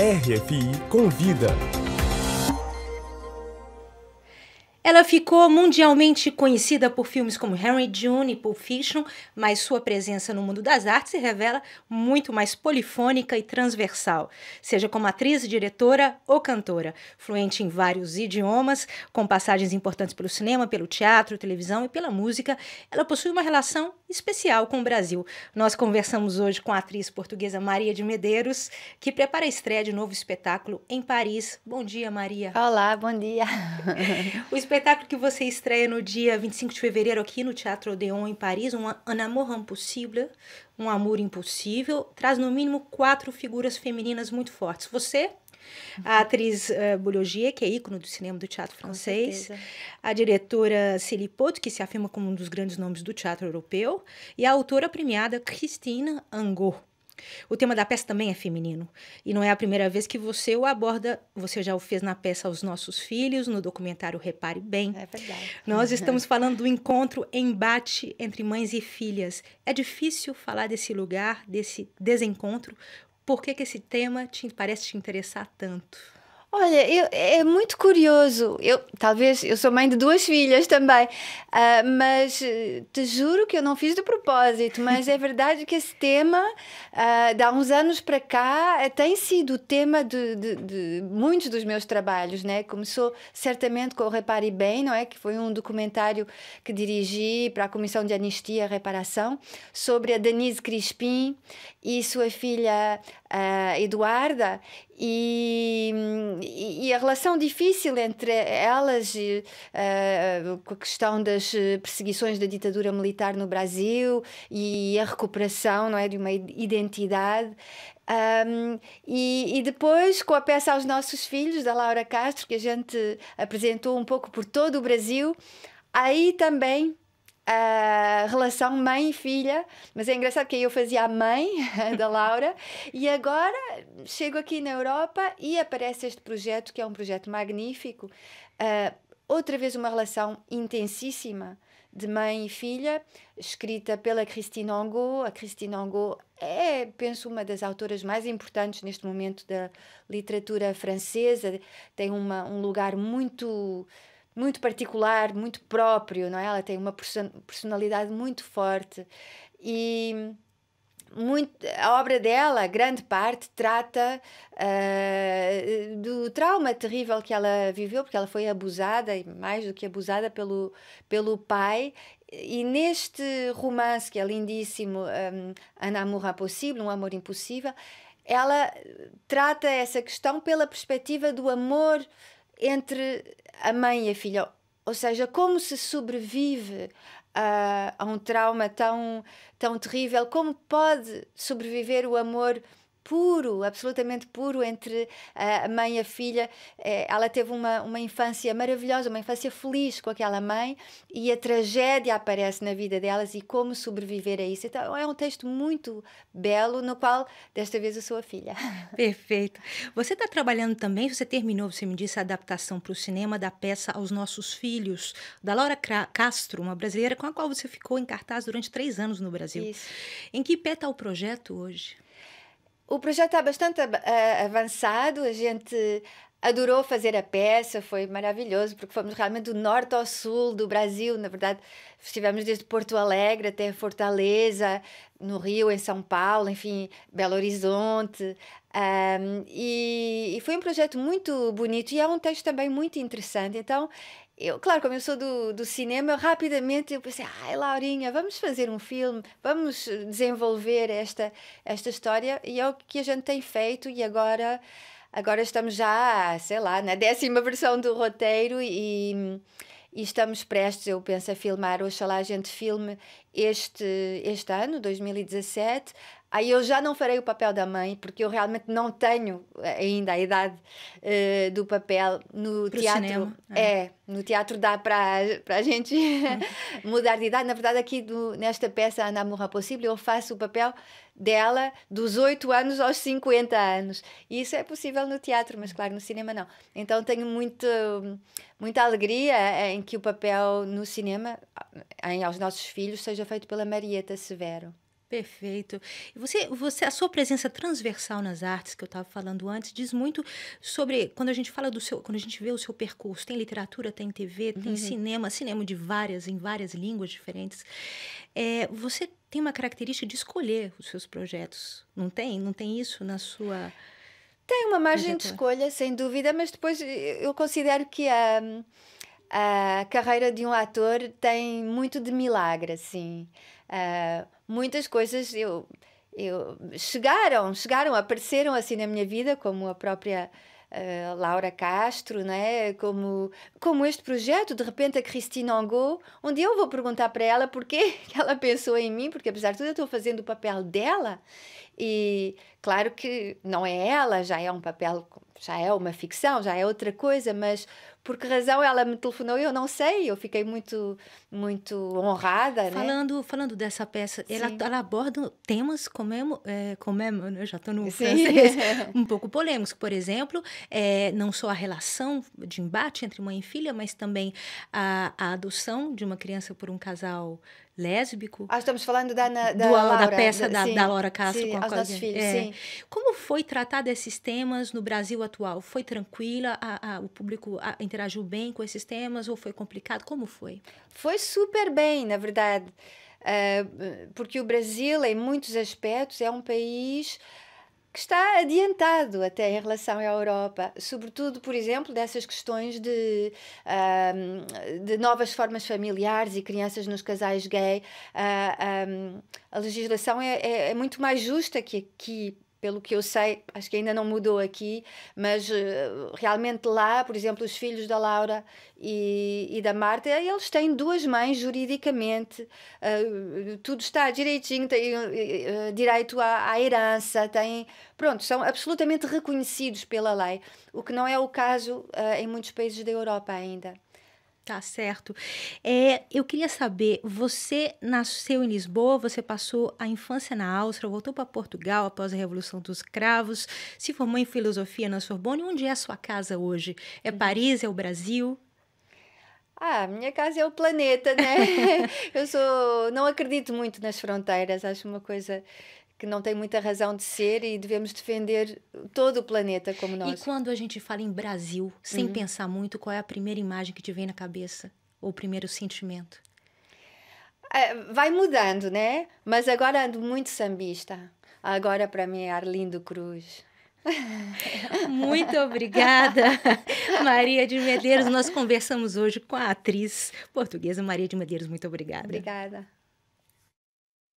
RFI Convida. Ela ficou mundialmente conhecida por filmes como Henry June e Pulp Fiction, mas sua presença no mundo das artes se revela muito mais polifônica e transversal, seja como atriz, diretora ou cantora, fluente em vários idiomas, com passagens importantes pelo cinema, pelo teatro, televisão e pela música. Ela possui uma relação especial com o Brasil. Nós conversamos hoje com a atriz portuguesa Maria de Medeiros, que prepara a estreia de novo espetáculo em Paris. Bom dia, Maria. Olá, bom dia. espetáculo que você estreia no dia 25 de fevereiro aqui no Teatro Odeon, em Paris, um Un Amour Um Amor Impossível, traz no mínimo quatro figuras femininas muito fortes. Você, a uhum. atriz uh, eh, Boulogier, que é ícone do cinema do teatro francês, a diretora Célie Pot, que se afirma como um dos grandes nomes do teatro europeu, e a autora premiada Christine Angot. O tema da peça também é feminino. E não é a primeira vez que você o aborda. Você já o fez na peça Os Nossos Filhos, no documentário Repare Bem. É verdade. Nós estamos falando do encontro, embate entre mães e filhas. É difícil falar desse lugar, desse desencontro. Por que, que esse tema te parece te interessar tanto? Olha, eu, é muito curioso. Eu talvez eu sou mãe de duas filhas também, uh, mas eh, te juro que eu não fiz de propósito. Mas é verdade que esse tema, uh, de há uns anos para cá, eh, tem sido o tema de, de, de, muitos dos meus trabalhos, né? Começou certamente com o Repare Bem, não é? Que foi um documentário que dirigi para a Comissão de Anistia e Reparação sobre a Denise Crispim e sua filha a ah, Eduarda, e, e, e, a relação difícil entre elas, e, uh, com a questão das perseguições da ditadura militar no Brasil e a recuperação não é, de uma identidade. Um, e, e, depois, com a peça Aos Nossos Filhos, da Laura Castro, que a gente apresentou um pouco por todo o Brasil, aí também a relação mãe e filha. Mas é engraçado que aí eu fazia a mãe da Laura e agora chego aqui na Europa e aparece este projeto que é um projeto magnífico. Uh, outra vez uma relação intensíssima de mãe e filha, escrita pela Christine Angot. A Christine Angot é, penso, uma das autoras mais importantes neste momento da literatura francesa. Tem uma, um lugar muito muito particular, muito próprio, não é? Ela tem uma personalidade muito forte e muito, a obra dela, grande parte, trata uh, do trauma terrível que ela viveu, porque ela foi abusada, e mais do que abusada, pelo, pelo pai. E neste romance, que é lindíssimo, um, Un amour Um Amor Impossível, ela trata essa questão pela perspectiva do amor entre a mãe e a filha. Ou seja, como se sobrevive a, ah, a um trauma tão, tão terrível? Como pode sobreviver o amor puro, absolutamente puro entre ah, a mãe e a filha. É, ela teve uma, uma infância maravilhosa, uma infância feliz com aquela mãe e a tragédia aparece na vida delas e como sobreviver a isso. Então é um texto muito belo, no qual desta vez eu sou a filha. Perfeito. Você está trabalhando também, você terminou, você me disse, a adaptação para o cinema da peça Aos Nossos Filhos, da Laura Castro, uma brasileira com a qual você ficou em cartaz durante três anos no Brasil. Isso. Em que pé está o projeto hoje? O projeto está bastante eh, avançado, a gente adorou fazer a peça, foi maravilhoso, porque fomos realmente do norte ao sul do Brasil, na verdade, estivemos desde Porto Alegre até Fortaleza, no Rio, em São Paulo, enfim, Belo Horizonte. Um, e, e, foi um projeto muito bonito e é um texto também muito interessante. Então, eu, claro, como eu sou do, do cinema, rapidamente eu pensei, ai Laurinha, vamos fazer um filme, vamos desenvolver esta, esta história, e é o que a gente tem feito, e agora, agora estamos já, sei lá, na décima versão do roteiro e, e estamos prestes, eu penso, a filmar, oxalá a gente filme este, este ano, 2017, Aí eu já não farei o papel da mãe, porque eu realmente não tenho eh, ainda a idade uh, do papel no Pro teatro. Cinema, é. é. no teatro dá para a gente mudar de idade. Na verdade, aqui do, nesta peça Ana Morra Possível, eu faço o papel dela dos 8 anos aos 50 anos. E isso é possível no teatro, mas claro, no cinema não. Então tenho muito, muita alegria eh, em que o papel no cinema, em, aos nossos filhos, seja feito pela Marieta Severo. Perfeito. Você, você, a sua presença transversal nas artes que eu estava falando antes diz muito sobre quando a gente fala do seu, quando a gente vê o seu percurso. Tem literatura, tem TV, tem uhum. cinema, cinema de várias em várias línguas diferentes. É, você tem uma característica de escolher os seus projetos. Não tem? Não tem isso na sua? Tem uma margem de escolha, sem dúvida, mas depois eu considero que a a carreira de um ator tem muito de milagre, assim. Uh, muitas coisas eu, eu chegaram, chegaram, apareceram assim na minha vida, como a própria uh, Laura Castro, né? como, como este projeto, de repente a Cristina Angot, onde eu vou perguntar para ela porquê que ela pensou em mim, porque apesar de tudo eu estou fazendo o papel dela, e claro que não é ela, já é um papel, já é uma ficção, já é outra coisa, mas por que razão ela me telefonou e eu não sei. Eu fiquei muito, muito honrada, né? falando, né? Falando dessa peça, ela, ela aborda temas como é, como é né, eu já estou no sim. francês, um pouco polêmicos. Por exemplo, é, não só a relação de embate entre mãe e filha, mas também a, a adoção de uma criança por um casal lésbico. Ah, estamos falando da, da, do, Laura, da peça da, sim, da Laura Castro sim, com a aos nossos filhos, é. sim. Como foi tratado esses temas no Brasil atual? Foi tranquila? A, a, o público a, interagiu bem com esses temas ou foi complicado? Como foi? Foi super bem, na verdade. É, porque o Brasil, em muitos aspectos, é um país que está adiantado até em relação à Europa, sobretudo, por exemplo, dessas questões de, um, de novas formas familiares e crianças nos casais gay. Uh, ah, um, a legislação é, é, é, muito mais justa que aqui pelo que eu sei, acho que ainda não mudou aqui, mas eh, realmente lá, por exemplo, os filhos da Laura e, e da Marta, eles têm duas mães juridicamente, uh, tudo está direitinho, têm uh, direito à, à, herança, têm, pronto, são absolutamente reconhecidos pela lei, o que não é o caso uh, em muitos países da Europa ainda. Tá certo. É, eu queria saber, você nasceu em Lisboa, você passou a infância na Áustria, voltou para Portugal após a Revolução dos Cravos, se formou em filosofia na Sorbonne. Onde é a sua casa hoje? É uhum. Paris? É o Brasil? Ah, a minha casa é o planeta, né? eu sou, não acredito muito nas fronteiras, acho uma coisa que não tem muita razão de ser e devemos defender todo o planeta como nós. E quando a gente fala em Brasil, sem uhum. pensar muito, qual é a primeira imagem que te vem na cabeça? Ou o primeiro sentimento? É, vai mudando, né? Mas agora ando muito sambista. Agora para mim é Arlindo Cruz. Muito obrigada, Maria de Medeiros. Nós conversamos hoje com a atriz portuguesa Maria de Medeiros. Muito obrigada. Obrigada.